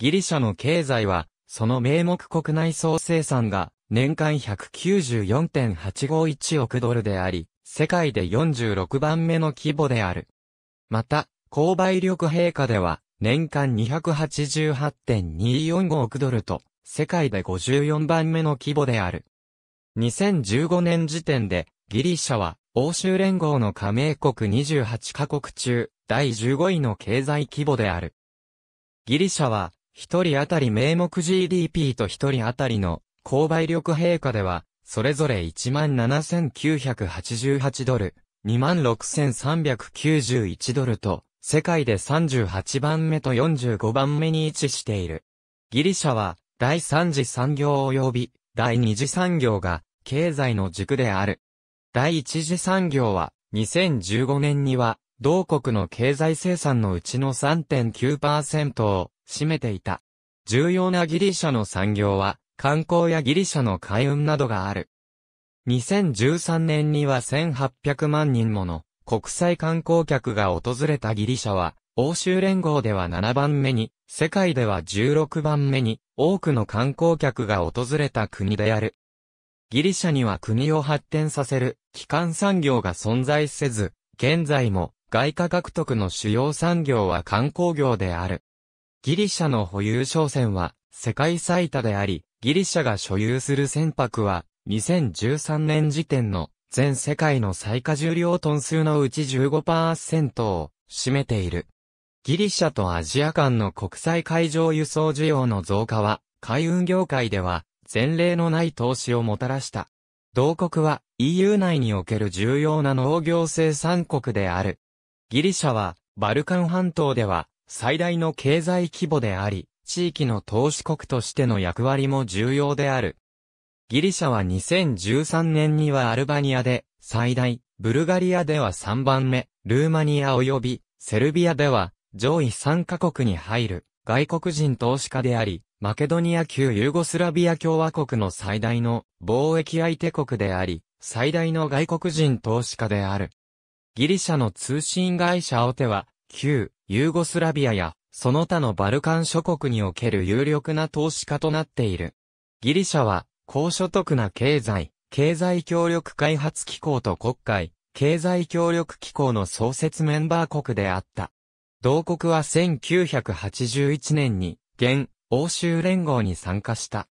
ギリシャの経済は、その名目国内総生産が年間194.851億ドルであり、世界で46番目の規模である。また、購買力陛下では、年間288.245億ドルと、世界で54番目の規模である。2015年時点で、ギリシャは、欧州連合の加盟国28カ国中、第15位の経済規模である。ギリシャは、一人当たり名目 GDP と一人当たりの購買力陛下では、それぞれ17,988ドル、26,391ドルと、世界で38番目と45番目に位置している。ギリシャは、第三次産業及び、第二次産業が、経済の軸である。第一次産業は、2015年には、同国の経済生産のうちの3.9%を占めていた。重要なギリシャの産業は、観光やギリシャの海運などがある。2013年には1800万人もの国際観光客が訪れたギリシャは、欧州連合では7番目に、世界では16番目に多くの観光客が訪れた国である。ギリシャには国を発展させる基幹産業が存在せず、現在も外貨獲得の主要産業は観光業である。ギリシャの保有商船は世界最多であり、ギリシャが所有する船舶は2013年時点の全世界の最下重量トン数のうち15%を占めている。ギリシャとアジア間の国際海上輸送需要の増加は、海運業界では、前例のない投資をもたらした。同国は EU 内における重要な農業生産国である。ギリシャは、バルカン半島では、最大の経済規模であり、地域の投資国としての役割も重要である。ギリシャは2013年にはアルバニアで最大、ブルガリアでは3番目、ルーマニア及びセルビアでは上位3カ国に入る外国人投資家であり、マケドニア旧ユーゴスラビア共和国の最大の貿易相手国であり、最大の外国人投資家である。ギリシャの通信会社オテは、旧ユーゴスラビアや、その他のバルカン諸国における有力な投資家となっている。ギリシャは、高所得な経済、経済協力開発機構と国会、経済協力機構の創設メンバー国であった。同国は1981年に、現、欧州連合に参加した。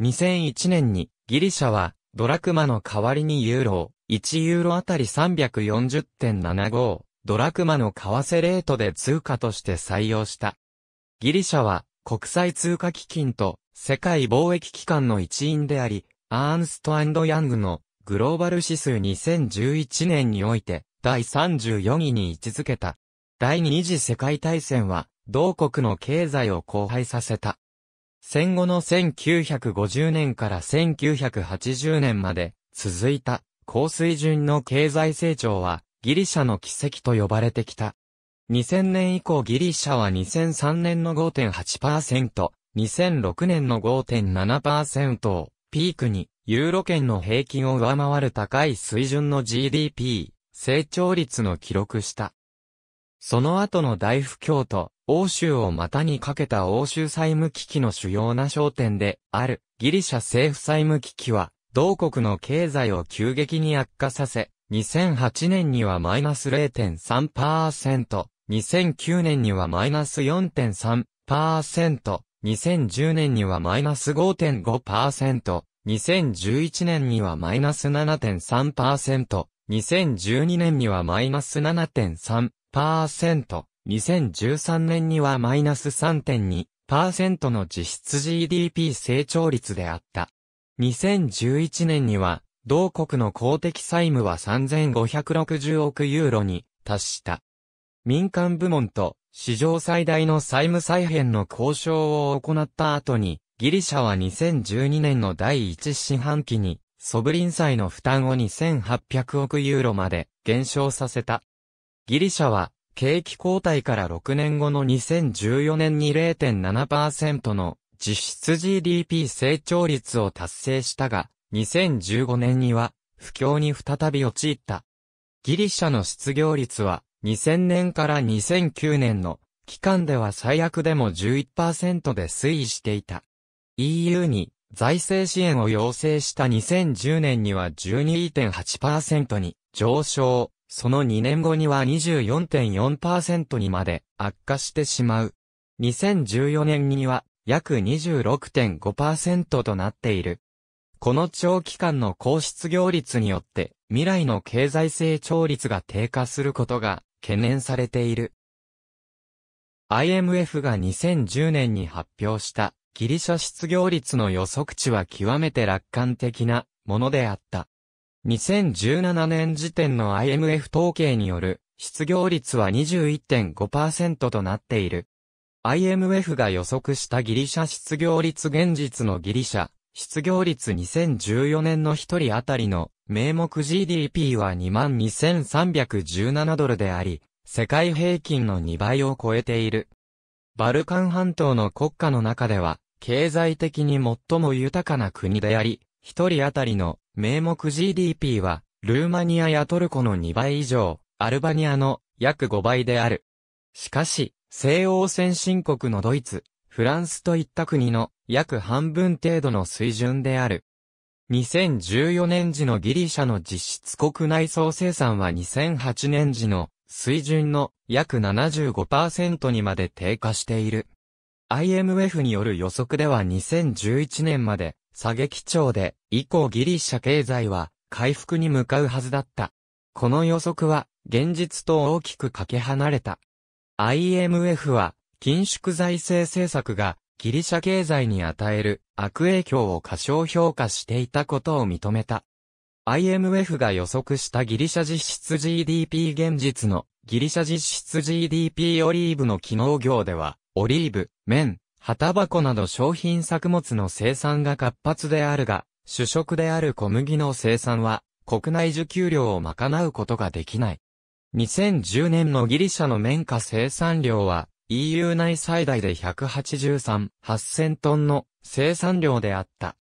2001年に、ギリシャは、ドラクマの代わりにユーロを、1ユーロあたり340.75ドラクマの為替レートで通貨として採用した。ギリシャは国際通貨基金と世界貿易機関の一員であり、アーンストヤングのグローバル指数2011年において第34位に位置づけた。第二次世界大戦は同国の経済を荒廃させた。戦後の1950年から1980年まで続いた高水準の経済成長は、ギリシャの奇跡と呼ばれてきた。2000年以降ギリシャは2003年の5.8%、2006年の5.7%をピークに、ユーロ圏の平均を上回る高い水準の GDP、成長率の記録した。その後の大不況と、欧州を股にかけた欧州債務危機の主要な焦点であるギリシャ政府債務危機は、同国の経済を急激に悪化させ、2008年にはマイナス0.3%、2009年にはマイナス4.3%、2010年にはマイナス5.5%、2011年にはマイナス7.3%、2012年にはマイナス7.3%、2013年にはマイナス3.2%の実質 GDP 成長率であった。2011年には、同国の公的債務は3560億ユーロに達した。民間部門と史上最大の債務再編の交渉を行った後に、ギリシャは2012年の第1四半期に、ソブリン債の負担を2800億ユーロまで減少させた。ギリシャは、景気交代から6年後の2014年に0.7%の実質 GDP 成長率を達成したが、2015年には不況に再び陥った。ギリシャの失業率は2000年から2009年の期間では最悪でも11%で推移していた。EU に財政支援を要請した2010年には12.8%に上昇、その2年後には24.4%にまで悪化してしまう。2014年には約26.5%となっている。この長期間の高失業率によって、未来の経済成長率が低下することが懸念されている。IMF が2010年に発表したギリシャ失業率の予測値は極めて楽観的なものであった。2017年時点の IMF 統計による失業率は21.5%となっている。IMF が予測したギリシャ失業率現実のギリシャ、失業率2014年の一人当たりの名目 GDP は22,317ドルであり、世界平均の2倍を超えている。バルカン半島の国家の中では、経済的に最も豊かな国であり、一人当たりの名目 GDP は、ルーマニアやトルコの2倍以上、アルバニアの約5倍である。しかし、西欧先進国のドイツ、フランスといった国の約半分程度の水準である。2014年時のギリシャの実質国内総生産は2008年時の水準の約75%にまで低下している。IMF による予測では2011年まで下げ基調で以降ギリシャ経済は回復に向かうはずだった。この予測は現実と大きくかけ離れた。IMF は、緊縮財政政策が、ギリシャ経済に与える悪影響を過小評価していたことを認めた。IMF が予測したギリシャ実質 GDP 現実のギリシャ実質 GDP オリーブの機能業では、オリーブ、麺、旗箱など商品作物の生産が活発であるが、主食である小麦の生産は、国内受給量を賄うことができない。2010年のギリシャの綿花生産量は EU 内最大で183,8000トンの生産量であった。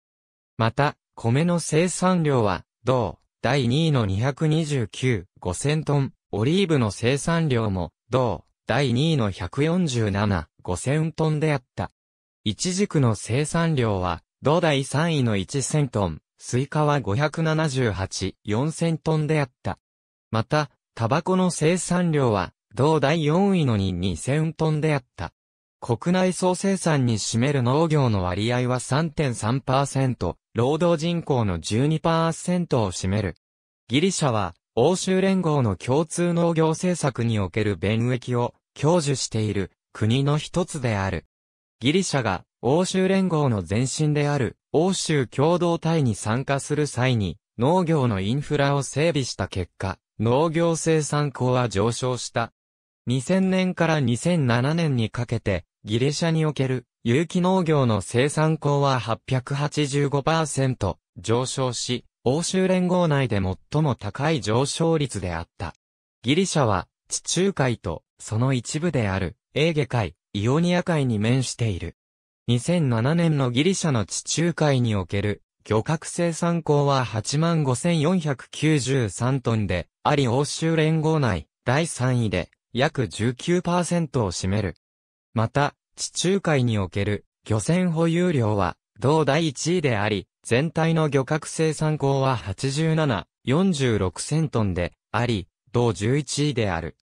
また、米の生産量は、同、第2位の229,5000トン、オリーブの生産量も、同、第2位の147,5000トンであった。一軸の生産量は、同第3位の1000トン、スイカは578,4000トンであった。また、タバコの生産量は、同第4位のに2000トンであった。国内総生産に占める農業の割合は3.3%、労働人口の12%を占める。ギリシャは、欧州連合の共通農業政策における便益を享受している国の一つである。ギリシャが欧州連合の前身である欧州共同体に参加する際に農業のインフラを整備した結果、農業生産高は上昇した。2000年から2007年にかけて、ギリシャにおける有機農業の生産高は885%上昇し、欧州連合内で最も高い上昇率であった。ギリシャは地中海とその一部であるエーゲ海、イオニア海に面している。2007年のギリシャの地中海における漁獲生産高は85,493トンで、あり欧州連合内、第3位で、約19%を占める。また、地中海における漁船保有量は、同第1位であり、全体の漁獲生産高は87、46千トンであり、同11位である。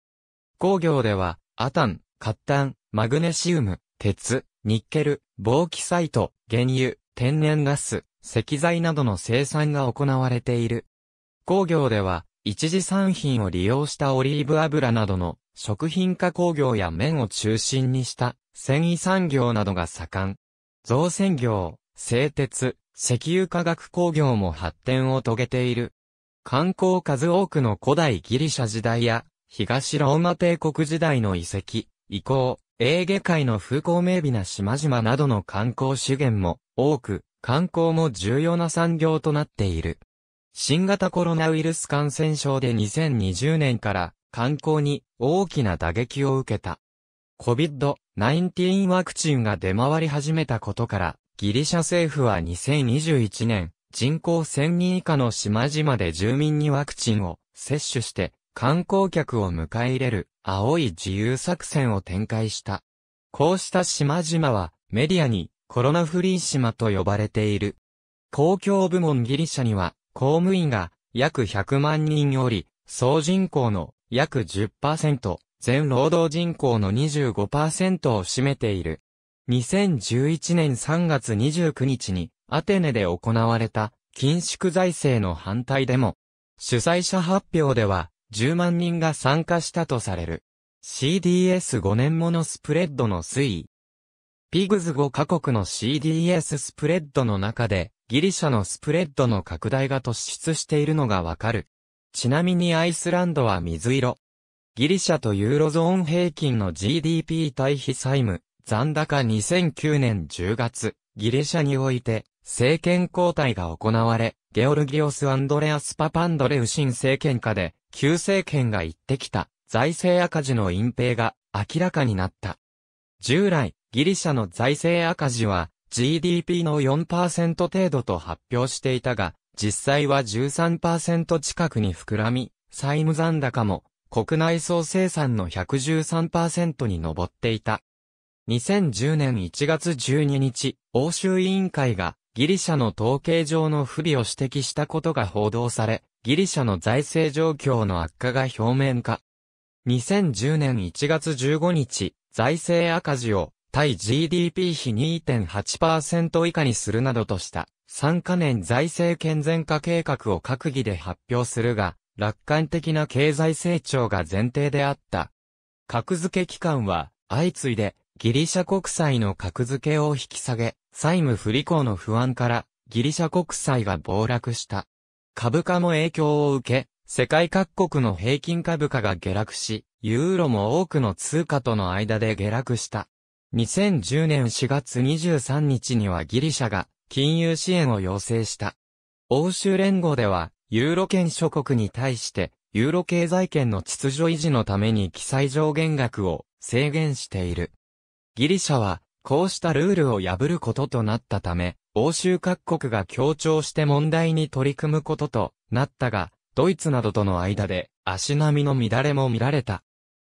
工業では、アタン、カッタン、マグネシウム、鉄、ニッケル、防気サイト、原油、天然ガス、石材などの生産が行われている。工業では、一次産品を利用したオリーブ油などの食品加工業や麺を中心にした繊維産業などが盛ん。造船業、製鉄、石油化学工業も発展を遂げている。観光数多くの古代ギリシャ時代や東ローマ帝国時代の遺跡、遺構、エーゲ海の風光明媚な島々などの観光資源も多く、観光も重要な産業となっている。新型コロナウイルス感染症で2020年から観光に大きな打撃を受けた。COVID-19 ワクチンが出回り始めたことから、ギリシャ政府は2021年、人口1000人以下の島々で住民にワクチンを接種して観光客を迎え入れる青い自由作戦を展開した。こうした島々はメディアにコロナフリー島と呼ばれている。公共部門ギリシャには公務員が約100万人おり、総人口の約10%、全労働人口の25%を占めている。2011年3月29日にアテネで行われた緊縮財政の反対デモ。主催者発表では10万人が参加したとされる。CDS5 年ものスプレッドの推移。ピグズ5カ国の CDS スプレッドの中でギリシャのスプレッドの拡大が突出しているのがわかる。ちなみにアイスランドは水色。ギリシャとユーロゾーン平均の GDP 対比債務、残高2009年10月、ギリシャにおいて、政権交代が行われ、ゲオルギオス・アンドレアス・パパンドレウ新政権下で、旧政権が言ってきた、財政赤字の隠蔽が明らかになった。従来、ギリシャの財政赤字は、GDP の4%程度と発表していたが、実際は13%近くに膨らみ、債務残高も国内総生産の113%に上っていた。2010年1月12日、欧州委員会がギリシャの統計上の不備を指摘したことが報道され、ギリシャの財政状況の悪化が表面化。2010年1月15日、財政赤字を対 GDP 比2.8%以下にするなどとした、3カ年財政健全化計画を閣議で発表するが、楽観的な経済成長が前提であった。格付け機関は、相次いで、ギリシャ国債の格付けを引き下げ、債務不履行の不安から、ギリシャ国債が暴落した。株価も影響を受け、世界各国の平均株価が下落し、ユーロも多くの通貨との間で下落した。2010年4月23日にはギリシャが金融支援を要請した。欧州連合では、ユーロ圏諸国に対して、ユーロ経済圏の秩序維持のために記載上限額を制限している。ギリシャは、こうしたルールを破ることとなったため、欧州各国が協調して問題に取り組むこととなったが、ドイツなどとの間で足並みの乱れも見られた。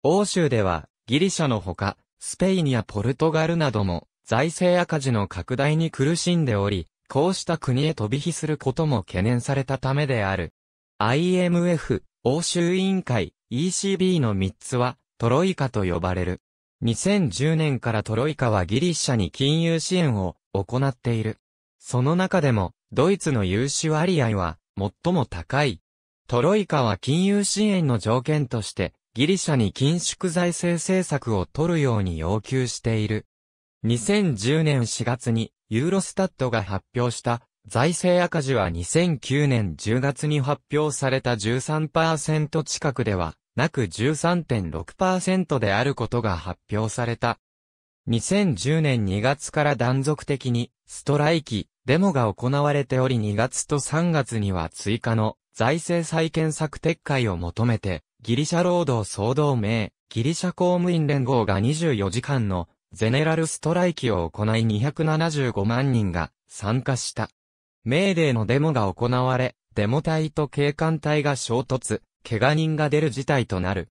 欧州では、ギリシャのほか、スペインやポルトガルなども財政赤字の拡大に苦しんでおり、こうした国へ飛び火することも懸念されたためである。IMF、欧州委員会、ECB の3つはトロイカと呼ばれる。2010年からトロイカはギリシャに金融支援を行っている。その中でも、ドイツの融資割合は最も高い。トロイカは金融支援の条件として、ギリシャに緊縮財政政策を取るように要求している。2010年4月にユーロスタッドが発表した財政赤字は2009年10月に発表された13%近くではなく13.6%であることが発表された。2010年2月から断続的にストライキ、デモが行われており2月と3月には追加の財政再建策撤回を求めてギリシャ労働総同盟、ギリシャ公務員連合が24時間のゼネラルストライキを行い275万人が参加した。メーデーのデモが行われ、デモ隊と警官隊が衝突、怪我人が出る事態となる。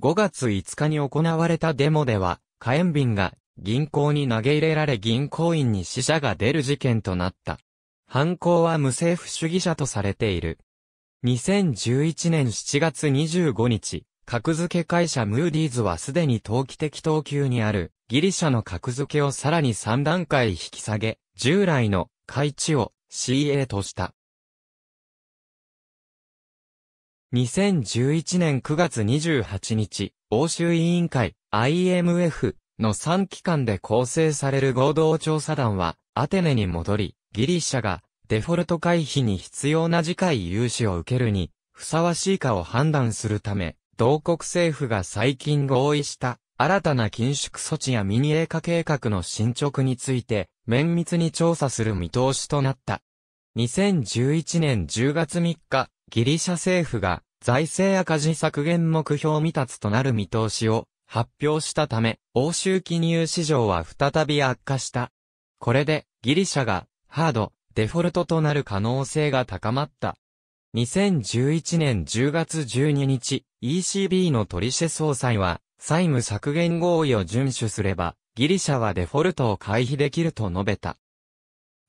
5月5日に行われたデモでは、火炎瓶が銀行に投げ入れられ銀行員に死者が出る事件となった。犯行は無政府主義者とされている。2011年7月25日、格付け会社ムーディーズはすでに投機的等級にあるギリシャの格付けをさらに3段階引き下げ、従来の開地を CA とした。2011年9月28日、欧州委員会 IMF の3機関で構成される合同調査団はアテネに戻り、ギリシャがデフォルト回避に必要な次回融資を受けるに、ふさわしいかを判断するため、同国政府が最近合意した新たな緊縮措置やミニーカ計画の進捗について、綿密に調査する見通しとなった。2011年10月3日、ギリシャ政府が財政赤字削減目標未達となる見通しを発表したため、欧州金融市場は再び悪化した。これで、ギリシャがハード、デフォルトとなる可能性が高まった。2011年10月12日、ECB のトリシェ総裁は、債務削減合意を遵守すれば、ギリシャはデフォルトを回避できると述べた。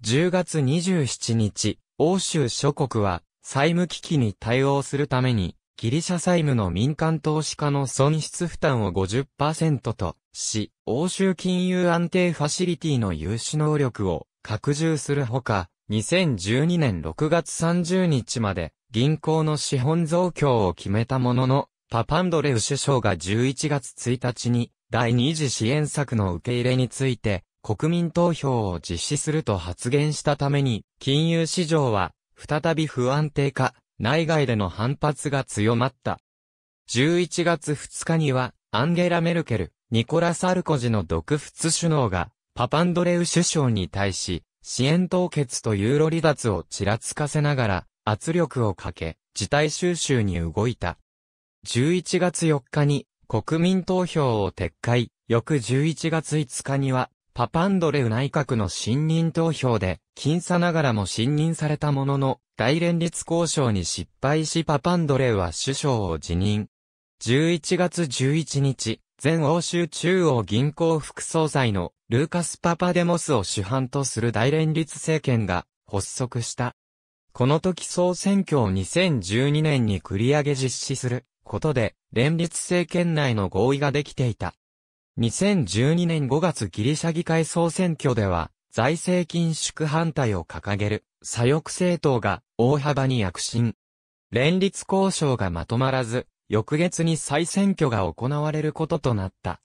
10月27日、欧州諸国は、債務危機に対応するために、ギリシャ債務の民間投資家の損失負担を50%とし、欧州金融安定ファシリティの融資能力を拡充するほか、2012年6月30日まで銀行の資本増強を決めたものの、パパンドレウ首相が11月1日に第2次支援策の受け入れについて国民投票を実施すると発言したために、金融市場は再び不安定化、内外での反発が強まった。11月2日には、アンゲラ・メルケル、ニコラ・サルコジの独仏首脳が、パパンドレウ首相に対し、支援凍結とユーロ離脱をちらつかせながら圧力をかけ、事態収集に動いた。11月4日に国民投票を撤回、翌11月5日にはパパンドレウ内閣の信任投票で、僅差ながらも信任されたものの、大連立交渉に失敗しパパンドレウは首相を辞任。11月11日、全欧州中央銀行副総裁のルーカス・パパデモスを主犯とする大連立政権が発足した。この時総選挙を2012年に繰り上げ実施することで、連立政権内の合意ができていた。2012年5月ギリシャ議会総選挙では、財政緊縮反対を掲げる左翼政党が大幅に躍進。連立交渉がまとまらず、翌月に再選挙が行われることとなった。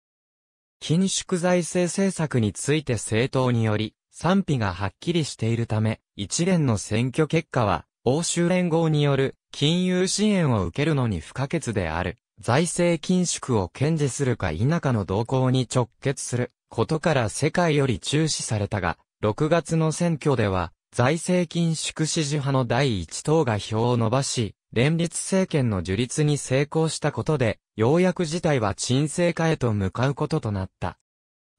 緊縮財政政策について政党により賛否がはっきりしているため、一連の選挙結果は、欧州連合による金融支援を受けるのに不可欠である、財政緊縮を堅持するか否かの動向に直結することから世界より注視されたが、6月の選挙では、財政緊縮支持派の第一党が票を伸ばし、連立政権の樹立に成功したことで、ようやく事態は沈静化へと向かうこととなった。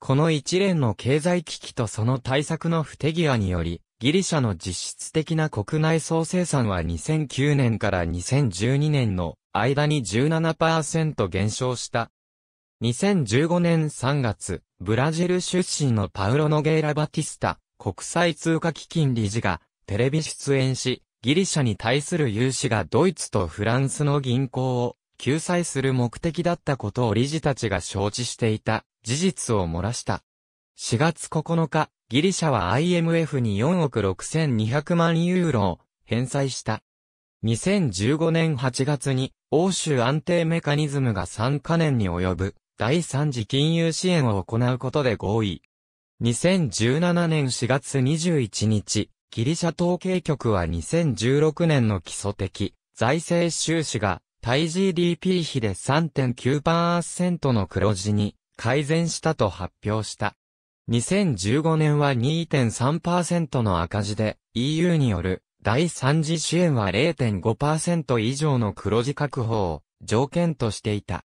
この一連の経済危機とその対策の不手際により、ギリシャの実質的な国内総生産は2009年から2012年の間に17%減少した。2015年3月、ブラジル出身のパウロ・ノゲイラ・バティスタ、国際通貨基金理事がテレビ出演し、ギリシャに対する融資がドイツとフランスの銀行を救済する目的だったことを理事たちが承知していた事実を漏らした。4月9日、ギリシャは IMF に4億6200万ユーロを返済した。2015年8月に欧州安定メカニズムが3カ年に及ぶ第3次金融支援を行うことで合意。2017年4月21日、ギリシャ統計局は2016年の基礎的財政収支が対 GDP 比で3.9%の黒字に改善したと発表した。2015年は2.3%の赤字で EU による第3次支援は0.5%以上の黒字確保を条件としていた。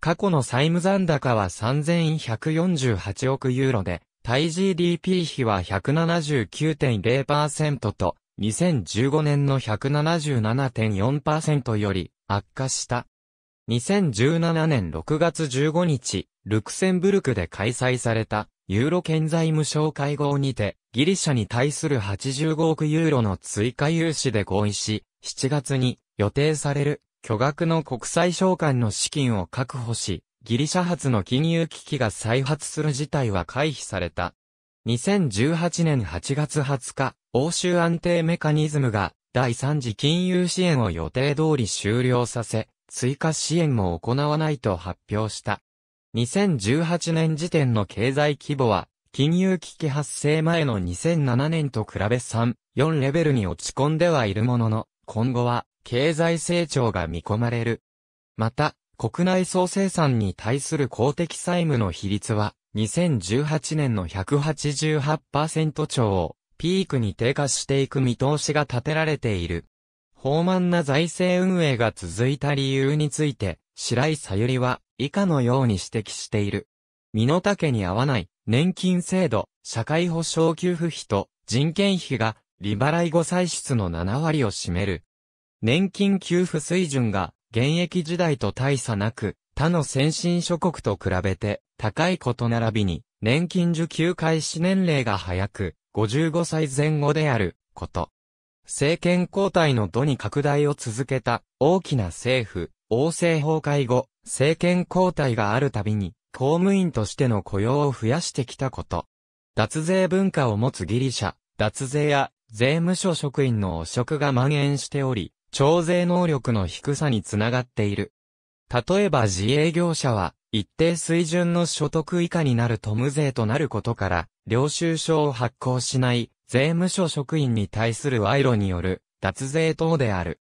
過去の債務残高は3148億ユーロで対 GDP 比は179.0%と、2015年の177.4%より悪化した。2017年6月15日、ルクセンブルクで開催された、ユーロ建材無償会合にて、ギリシャに対する85億ユーロの追加融資で合意し、7月に予定される巨額の国際償還の資金を確保し、ギリシャ発の金融危機が再発する事態は回避された。2018年8月20日、欧州安定メカニズムが第3次金融支援を予定通り終了させ、追加支援も行わないと発表した。2018年時点の経済規模は、金融危機発生前の2007年と比べ3、4レベルに落ち込んではいるものの、今後は経済成長が見込まれる。また、国内総生産に対する公的債務の比率は、2018年の188%超をピークに低下していく見通しが立てられている。豊満な財政運営が続いた理由について、白井さゆりは以下のように指摘している。身の丈に合わない年金制度、社会保障給付費と人件費が利払い後歳出の7割を占める。年金給付水準が現役時代と大差なく、他の先進諸国と比べて、高いこと並びに、年金受給開始年齢が早く、55歳前後である、こと。政権交代の度に拡大を続けた、大きな政府、王政崩壊後、政権交代があるたびに、公務員としての雇用を増やしてきたこと。脱税文化を持つギリシャ、脱税や税務署職員の汚職が蔓延しており、徴税能力の低さにつながっている。例えば自営業者は、一定水準の所得以下になると無税となることから、領収書を発行しない税務署職員に対する賄賂による脱税等である。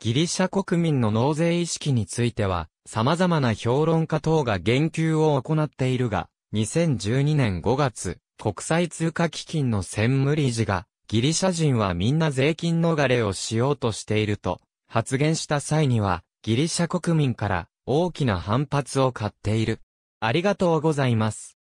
ギリシャ国民の納税意識については、様々な評論家等が言及を行っているが、2012年5月、国際通貨基金の専務理事が、ギリシャ人はみんな税金逃れをしようとしていると発言した際には、ギリシャ国民から大きな反発を買っている。ありがとうございます。